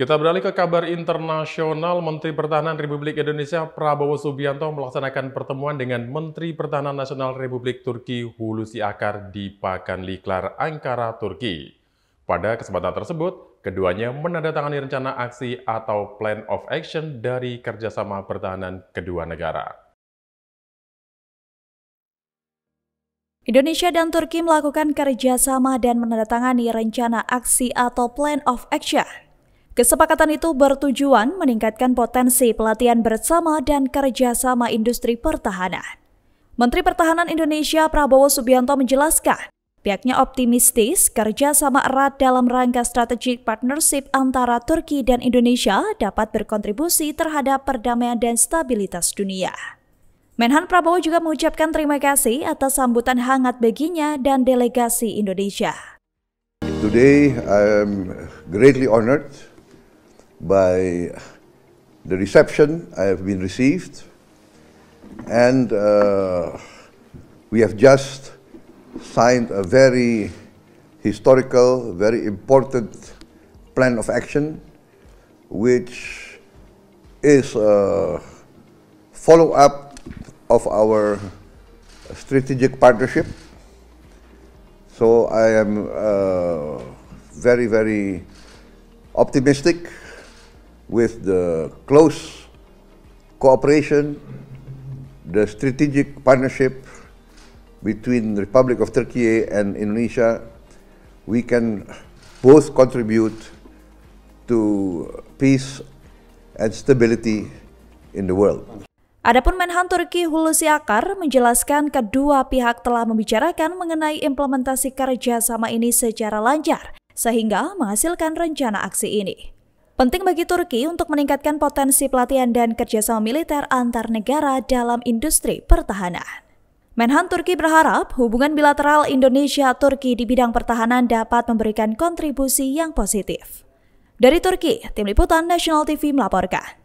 Kita beralih ke kabar internasional, Menteri Pertahanan Republik Indonesia Prabowo Subianto melaksanakan pertemuan dengan Menteri Pertahanan Nasional Republik Turki Hulusi Akar di Pakanliklar, Ankara, Turki. Pada kesempatan tersebut, keduanya menandatangani rencana aksi atau plan of action dari kerjasama pertahanan kedua negara. Indonesia dan Turki melakukan kerjasama dan menandatangani rencana aksi atau plan of action Kesepakatan itu bertujuan meningkatkan potensi pelatihan bersama dan kerjasama industri pertahanan. Menteri Pertahanan Indonesia Prabowo Subianto menjelaskan, pihaknya optimistis kerjasama erat dalam rangka strategic partnership antara Turki dan Indonesia dapat berkontribusi terhadap perdamaian dan stabilitas dunia. Menhan Prabowo juga mengucapkan terima kasih atas sambutan hangat baginya dan delegasi Indonesia. Today I am greatly honored by the reception I have been received. And uh, we have just signed a very historical, very important plan of action, which is a follow-up of our strategic partnership. So I am uh, very, very optimistic with the close cooperation, the strategic partnership between the Republic of Turkey and Indonesia, we can both contribute to peace and stability in the world. Adapun Menhan Turki Hulusi Akar menjelaskan kedua pihak telah membicarakan mengenai implementasi kerjasama ini secara lancar, sehingga menghasilkan rencana aksi ini. Penting bagi Turki untuk meningkatkan potensi pelatihan dan kerjasama militer antar negara dalam industri pertahanan. Menhan Turki berharap hubungan bilateral Indonesia-Turki di bidang pertahanan dapat memberikan kontribusi yang positif. Dari Turki, Tim Liputan National TV melaporkan.